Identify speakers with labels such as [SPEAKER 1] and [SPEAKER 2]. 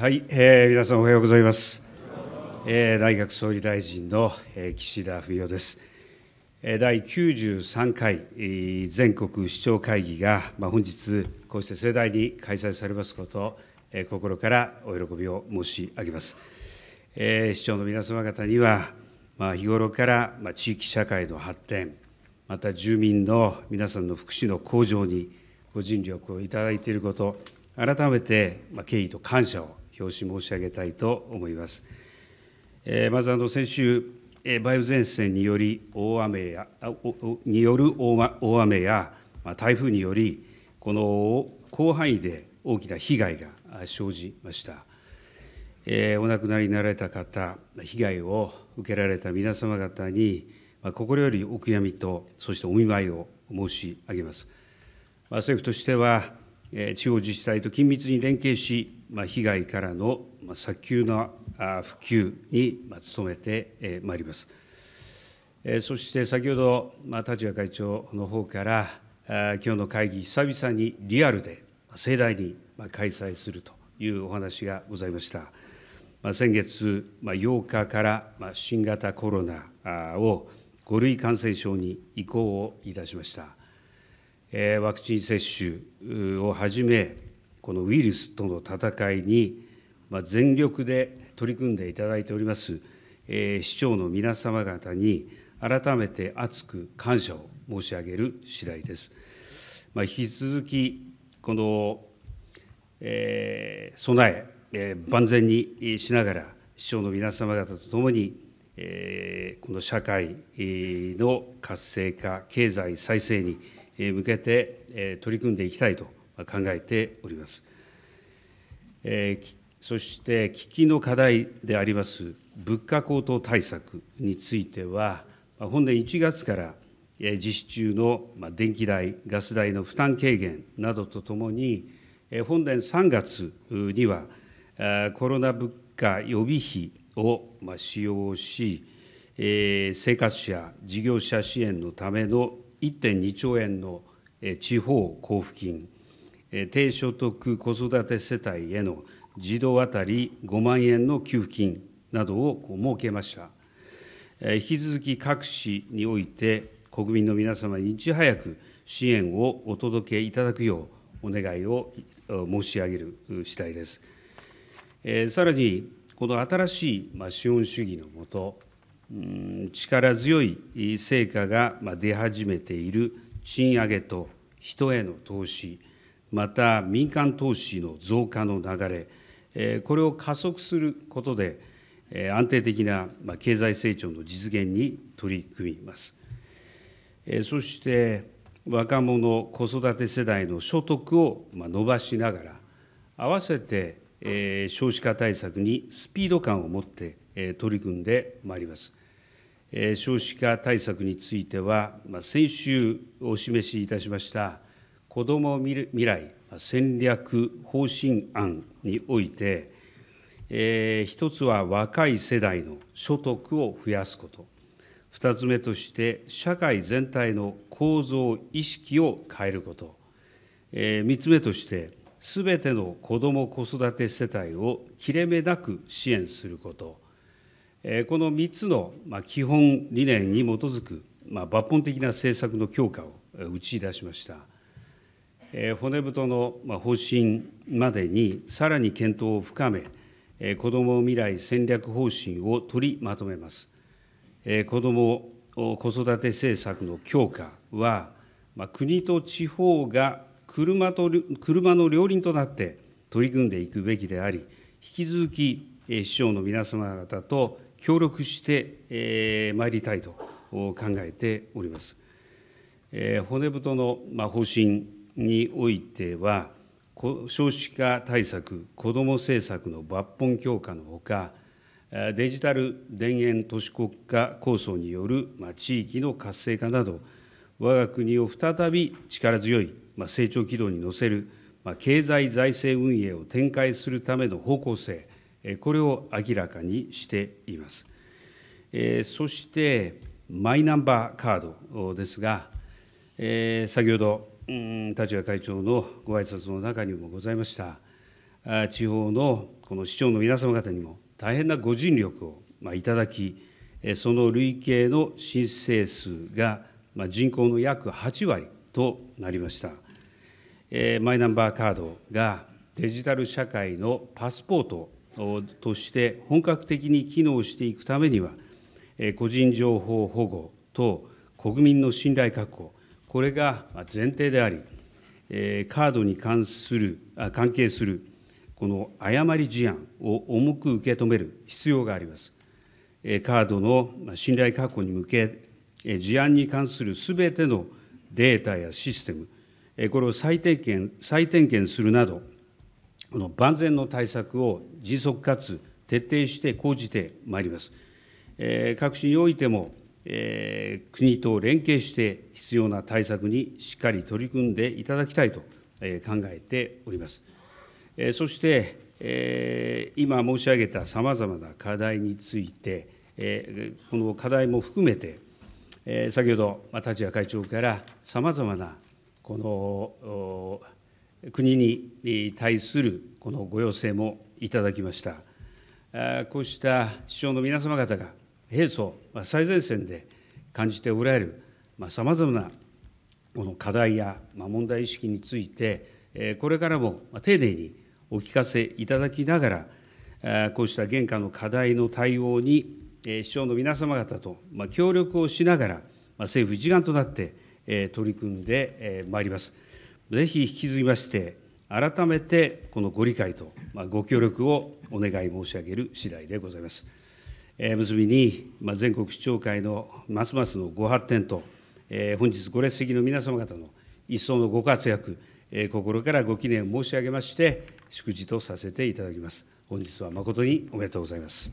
[SPEAKER 1] はい、えー、皆さんおはようございます。えー、内閣総理大臣の、えー、岸田文雄です。えー、第93回、えー、全国市長会議が、まあ、本日、こうして盛大に開催されますこと、えー、心からお喜びを申し上げます。えー、市長の皆様方には、まあ、日頃から、まあ、地域社会の発展、また住民の皆さんの福祉の向上にご尽力をいただいていること、改めて、ま敬意と感謝を表し申し上げたいと思います。まず先週、梅雨前線により大雨やによる大雨や台風により、この広範囲で大きな被害が生じました。えお亡くなりになられた方、被害を受けられた皆様方に、ま心よりお悔やみと、そしてお見舞いを申し上げます。ま政府としては、地方自治体と緊密に連携し、被害からの早急な復旧に努めてまいります。そして先ほど、立谷会長の方から、今日の会議、久々にリアルで盛大に開催するというお話がございました。先月8日から新型コロナを5類感染症に移行をいたしました。ワクチン接種をはじめ、このウイルスとの戦いに全力で取り組んでいただいております、市長の皆様方に、改めて厚く感謝を申し上げる次第です。まあ、引き続き、この、えー、備ええー、万全にしながら、市長の皆様方とともに、えー、この社会の活性化、経済再生に、向けて取り組んでいきたいと考えております。そして危機の課題であります物価高騰対策については、本年1月から実施中の電気代、ガス代の負担軽減などとともに、本年3月にはコロナ物価予備費を使用し、生活者、事業者支援のための1.2兆円の地方交付金、低所得子育て世帯への児童当たり5万円の給付金などを設けました。引き続き各市において、国民の皆様にいち早く支援をお届けいただくようお願いを申し上げる次第です。さらに、この新しい資本主義のもと、力強い成果が出始めている賃上げと人への投資、また民間投資の増加の流れ、これを加速することで、安定的な経済成長の実現に取り組みます。そして若者、子育て世代の所得を伸ばしながら、合わせて少子化対策にスピード感を持って取り組んでまいります。少子化対策については、先週お示しいたしましたこども未来戦略方針案において、一1つは若い世代の所得を増やすこと、2つ目として社会全体の構造、意識を変えること、三3つ目として、すべての子ども・子育て世帯を切れ目なく支援すること。この3つの基本理念に基づく抜本的な政策の強化を打ち出しました。骨太の方針までにさらに検討を深め、子ども未来戦略方針を取りまとめます。子ども・子育て政策の強化は、国と地方が車と車の両輪となって取り組んでいくべきであり、引き続き市長の皆様方と協力してまいりたいと考えております。骨太の方針においては、少子化対策、子ども政策の抜本強化のほか、デジタル田園都市国家構想による地域の活性化など、我が国を再び力強い成長軌道に乗せる経済財政運営を展開するための方向性、これを明らかにしています。そして、マイナンバーカードですが、先ほど、立谷会長のご挨拶の中にもございました、地方のこの市長の皆様方にも大変なご尽力をいただき、その累計の申請数が人口の約8割となりました。マイナンバーカードがデジタル社会のパスポートとして本格的に機能していくためには、個人情報保護と国民の信頼確保、これが前提であり、カードに関する関係するこの誤り事案を重く受け止める必要があります。カードの信頼確保に向け、事案に関するすべてのデータやシステム、これを再点検再点検するなど、この万全の対策を迅速かつ徹底して講じてまいります。え各種においても、え国と連携して必要な対策にしっかり取り組んでいただきたいと、え考えております。えそして、え今申し上げたさまざまな課題について、えこの課題も含めて、え先ほど、まあ、立谷会長からさまざまなこの国に対するこのご要請もいただきました。こうした市長の皆様方が、平素最前線で感じておられるさまざ、まなこの課題や問題意識について、これからも丁寧にお聞かせいただきながら、こうした現下の課題の対応に、市長の皆様方と協力をしながら、政府一丸となって取り組んでまいります。ぜひ引き継ぎまして、改めてこのご理解と、ご協力をお願い申し上げる次第でございます。えー、結びに、全国市長会のますますのご発展と、えー、本日ご列席の皆様方の一層のご活躍、えー、心からご記念申し上げまして、祝辞とさせていただきます。本日は誠におめでとうございます。